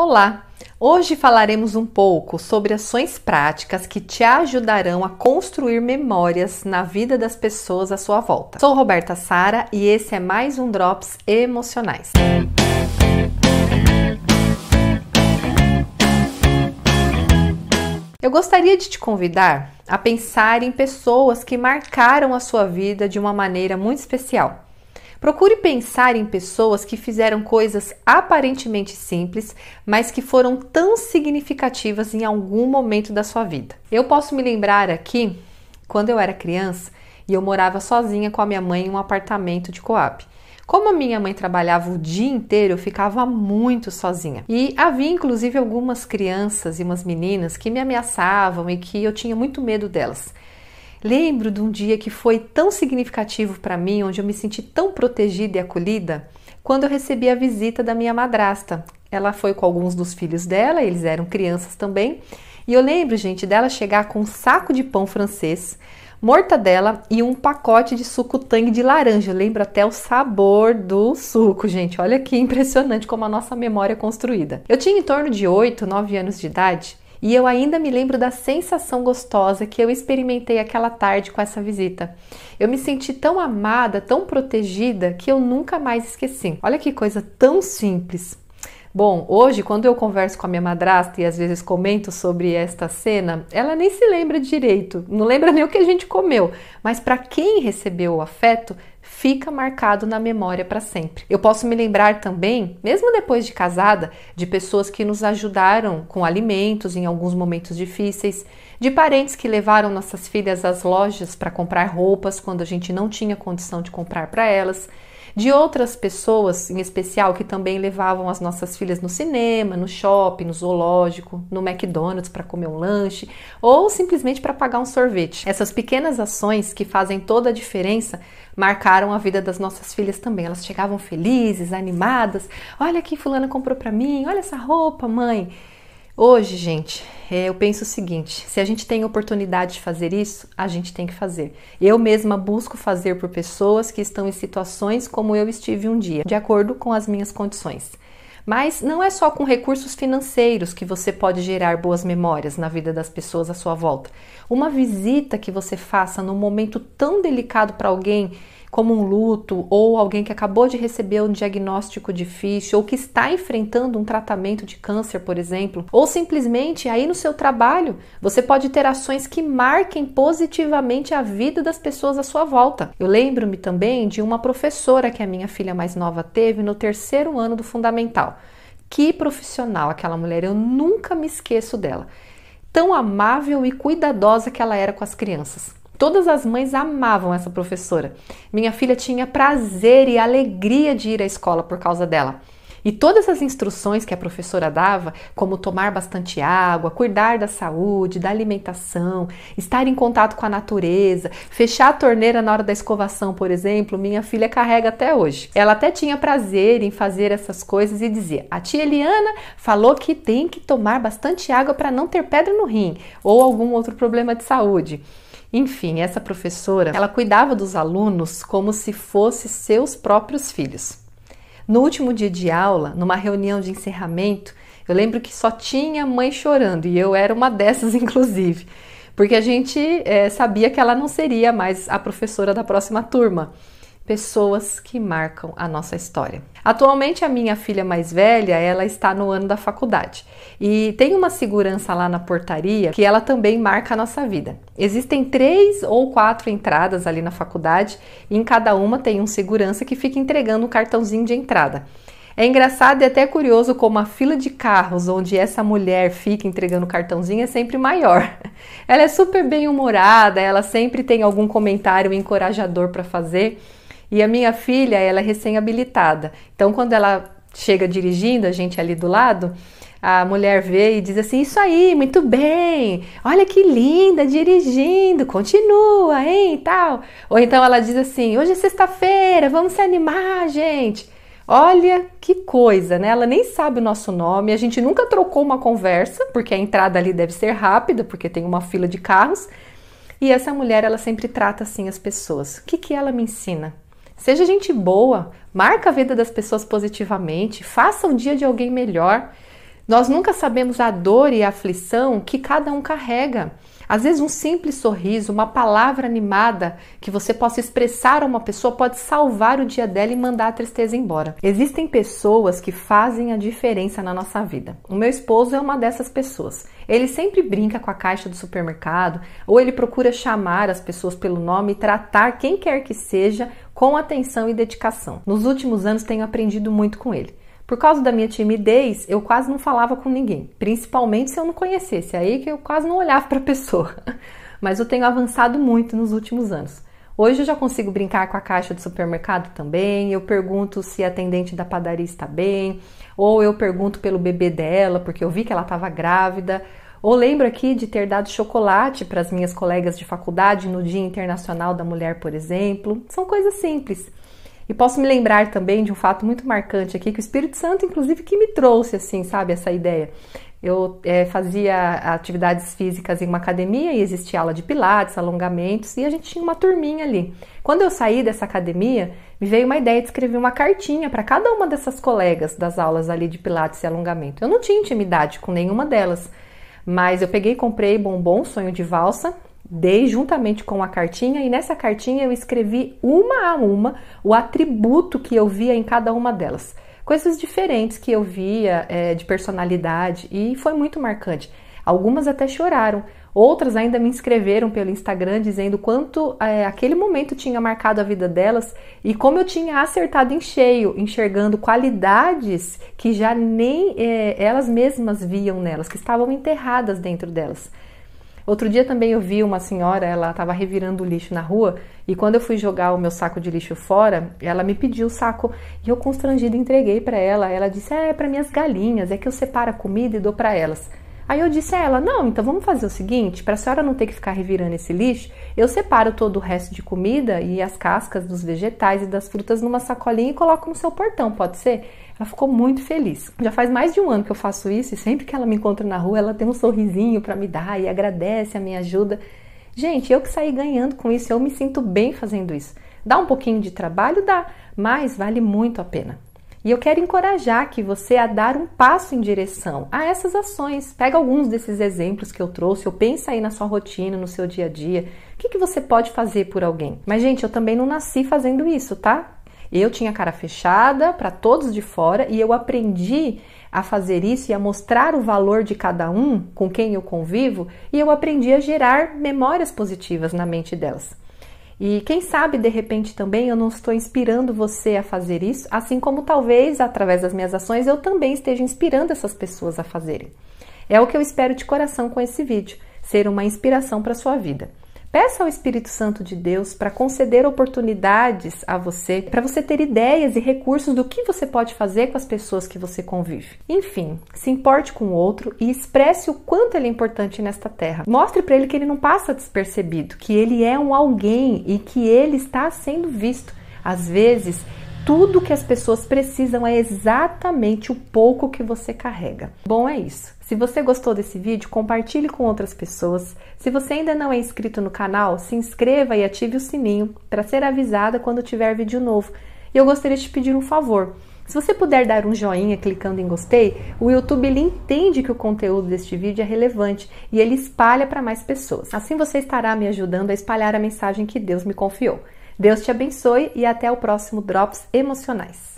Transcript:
Olá! Hoje falaremos um pouco sobre ações práticas que te ajudarão a construir memórias na vida das pessoas à sua volta. Sou Roberta Sara e esse é mais um Drops Emocionais. Eu gostaria de te convidar a pensar em pessoas que marcaram a sua vida de uma maneira muito especial. Procure pensar em pessoas que fizeram coisas aparentemente simples, mas que foram tão significativas em algum momento da sua vida. Eu posso me lembrar aqui, quando eu era criança e eu morava sozinha com a minha mãe em um apartamento de coab. Como a minha mãe trabalhava o dia inteiro, eu ficava muito sozinha. E havia inclusive algumas crianças e umas meninas que me ameaçavam e que eu tinha muito medo delas. Lembro de um dia que foi tão significativo para mim, onde eu me senti tão protegida e acolhida, quando eu recebi a visita da minha madrasta. Ela foi com alguns dos filhos dela, eles eram crianças também, e eu lembro, gente, dela chegar com um saco de pão francês, mortadela e um pacote de suco tangue de laranja. Eu lembro até o sabor do suco, gente. Olha que impressionante como a nossa memória é construída. Eu tinha em torno de 8, 9 anos de idade e eu ainda me lembro da sensação gostosa que eu experimentei aquela tarde com essa visita. Eu me senti tão amada, tão protegida, que eu nunca mais esqueci. Olha que coisa tão simples. Bom, hoje, quando eu converso com a minha madrasta e às vezes comento sobre esta cena, ela nem se lembra direito, não lembra nem o que a gente comeu, mas para quem recebeu o afeto, fica marcado na memória para sempre. Eu posso me lembrar também, mesmo depois de casada, de pessoas que nos ajudaram com alimentos em alguns momentos difíceis, de parentes que levaram nossas filhas às lojas para comprar roupas quando a gente não tinha condição de comprar para elas de outras pessoas, em especial, que também levavam as nossas filhas no cinema, no shopping, no zoológico, no McDonald's para comer um lanche ou simplesmente para pagar um sorvete. Essas pequenas ações que fazem toda a diferença marcaram a vida das nossas filhas também. Elas chegavam felizes, animadas. Olha que fulana comprou para mim, olha essa roupa, mãe. Hoje, gente, é, eu penso o seguinte: se a gente tem oportunidade de fazer isso, a gente tem que fazer. Eu mesma busco fazer por pessoas que estão em situações como eu estive um dia, de acordo com as minhas condições. Mas não é só com recursos financeiros que você pode gerar boas memórias na vida das pessoas à sua volta. Uma visita que você faça num momento tão delicado para alguém como um luto ou alguém que acabou de receber um diagnóstico difícil ou que está enfrentando um tratamento de câncer, por exemplo, ou simplesmente aí no seu trabalho, você pode ter ações que marquem positivamente a vida das pessoas à sua volta. Eu lembro-me também de uma professora que a minha filha mais nova teve no terceiro ano do fundamental. Que profissional aquela mulher, eu nunca me esqueço dela. Tão amável e cuidadosa que ela era com as crianças. Todas as mães amavam essa professora. Minha filha tinha prazer e alegria de ir à escola por causa dela. E todas as instruções que a professora dava, como tomar bastante água, cuidar da saúde, da alimentação, estar em contato com a natureza, fechar a torneira na hora da escovação, por exemplo, minha filha carrega até hoje. Ela até tinha prazer em fazer essas coisas e dizia: "A tia Eliana falou que tem que tomar bastante água para não ter pedra no rim ou algum outro problema de saúde". Enfim, essa professora, ela cuidava dos alunos como se fossem seus próprios filhos. No último dia de aula, numa reunião de encerramento, eu lembro que só tinha mãe chorando e eu era uma dessas, inclusive, porque a gente é, sabia que ela não seria mais a professora da próxima turma pessoas que marcam a nossa história. Atualmente a minha filha mais velha, ela está no ano da faculdade e tem uma segurança lá na portaria que ela também marca a nossa vida. Existem três ou quatro entradas ali na faculdade e em cada uma tem um segurança que fica entregando um cartãozinho de entrada. É engraçado e até curioso como a fila de carros onde essa mulher fica entregando cartãozinho é sempre maior. Ela é super bem humorada, ela sempre tem algum comentário encorajador para fazer. E a minha filha, ela é recém-habilitada. Então, quando ela chega dirigindo, a gente ali do lado, a mulher vê e diz assim: Isso aí, muito bem, olha que linda dirigindo, continua, hein, tal. Ou então ela diz assim: Hoje é sexta-feira, vamos se animar, gente. Olha que coisa, né? Ela nem sabe o nosso nome, a gente nunca trocou uma conversa, porque a entrada ali deve ser rápida, porque tem uma fila de carros. E essa mulher, ela sempre trata assim as pessoas. O que, que ela me ensina? Seja gente boa, marca a vida das pessoas positivamente, faça o dia de alguém melhor. Nós nunca sabemos a dor e a aflição que cada um carrega. Às vezes, um simples sorriso, uma palavra animada que você possa expressar a uma pessoa pode salvar o dia dela e mandar a tristeza embora. Existem pessoas que fazem a diferença na nossa vida. O meu esposo é uma dessas pessoas. Ele sempre brinca com a caixa do supermercado ou ele procura chamar as pessoas pelo nome e tratar quem quer que seja com atenção e dedicação. Nos últimos anos, tenho aprendido muito com ele. Por causa da minha timidez, eu quase não falava com ninguém, principalmente se eu não conhecesse, aí que eu quase não olhava para a pessoa. Mas eu tenho avançado muito nos últimos anos. Hoje eu já consigo brincar com a caixa de supermercado também. Eu pergunto se a atendente da padaria está bem, ou eu pergunto pelo bebê dela, porque eu vi que ela estava grávida. Ou lembro aqui de ter dado chocolate para as minhas colegas de faculdade no Dia Internacional da Mulher, por exemplo. São coisas simples. E posso me lembrar também de um fato muito marcante aqui, que o Espírito Santo, inclusive, que me trouxe, assim, sabe, essa ideia. Eu é, fazia atividades físicas em uma academia e existia aula de pilates, alongamentos, e a gente tinha uma turminha ali. Quando eu saí dessa academia, me veio uma ideia de escrever uma cartinha para cada uma dessas colegas das aulas ali de pilates e alongamento. Eu não tinha intimidade com nenhuma delas, mas eu peguei e comprei bombom, sonho de valsa, dei juntamente com a cartinha e nessa cartinha eu escrevi uma a uma o atributo que eu via em cada uma delas. Coisas diferentes que eu via é, de personalidade e foi muito marcante. Algumas até choraram, outras ainda me inscreveram pelo Instagram dizendo quanto é, aquele momento tinha marcado a vida delas e como eu tinha acertado em cheio, enxergando qualidades que já nem é, elas mesmas viam nelas, que estavam enterradas dentro delas. Outro dia também eu vi uma senhora, ela estava revirando o lixo na rua e quando eu fui jogar o meu saco de lixo fora, ela me pediu o saco e eu constrangida entreguei para ela. Ela disse: "É, é para minhas galinhas, é que eu separo a comida e dou para elas". Aí eu disse a ela: não, então vamos fazer o seguinte, para a senhora não ter que ficar revirando esse lixo, eu separo todo o resto de comida e as cascas dos vegetais e das frutas numa sacolinha e coloco no seu portão, pode ser? Ela ficou muito feliz. Já faz mais de um ano que eu faço isso e sempre que ela me encontra na rua, ela tem um sorrisinho para me dar e agradece a minha ajuda. Gente, eu que saí ganhando com isso, eu me sinto bem fazendo isso. Dá um pouquinho de trabalho? Dá, mas vale muito a pena. E eu quero encorajar que você a dar um passo em direção a essas ações. Pega alguns desses exemplos que eu trouxe, ou pensa aí na sua rotina, no seu dia a dia. O que, que você pode fazer por alguém? Mas, gente, eu também não nasci fazendo isso, tá? Eu tinha cara fechada para todos de fora e eu aprendi a fazer isso e a mostrar o valor de cada um com quem eu convivo e eu aprendi a gerar memórias positivas na mente delas. E quem sabe de repente também eu não estou inspirando você a fazer isso, assim como talvez através das minhas ações eu também esteja inspirando essas pessoas a fazerem. É o que eu espero de coração com esse vídeo, ser uma inspiração para sua vida. Peça ao Espírito Santo de Deus para conceder oportunidades a você, para você ter ideias e recursos do que você pode fazer com as pessoas que você convive. Enfim, se importe com o outro e expresse o quanto ele é importante nesta terra. Mostre para ele que ele não passa despercebido, que ele é um alguém e que ele está sendo visto. Às vezes, tudo que as pessoas precisam é exatamente o pouco que você carrega. Bom, é isso. Se você gostou desse vídeo, compartilhe com outras pessoas. Se você ainda não é inscrito no canal, se inscreva e ative o sininho para ser avisada quando tiver vídeo novo. E eu gostaria de te pedir um favor. Se você puder dar um joinha clicando em gostei, o YouTube ele entende que o conteúdo deste vídeo é relevante e ele espalha para mais pessoas. Assim você estará me ajudando a espalhar a mensagem que Deus me confiou. Deus te abençoe e até o próximo Drops Emocionais.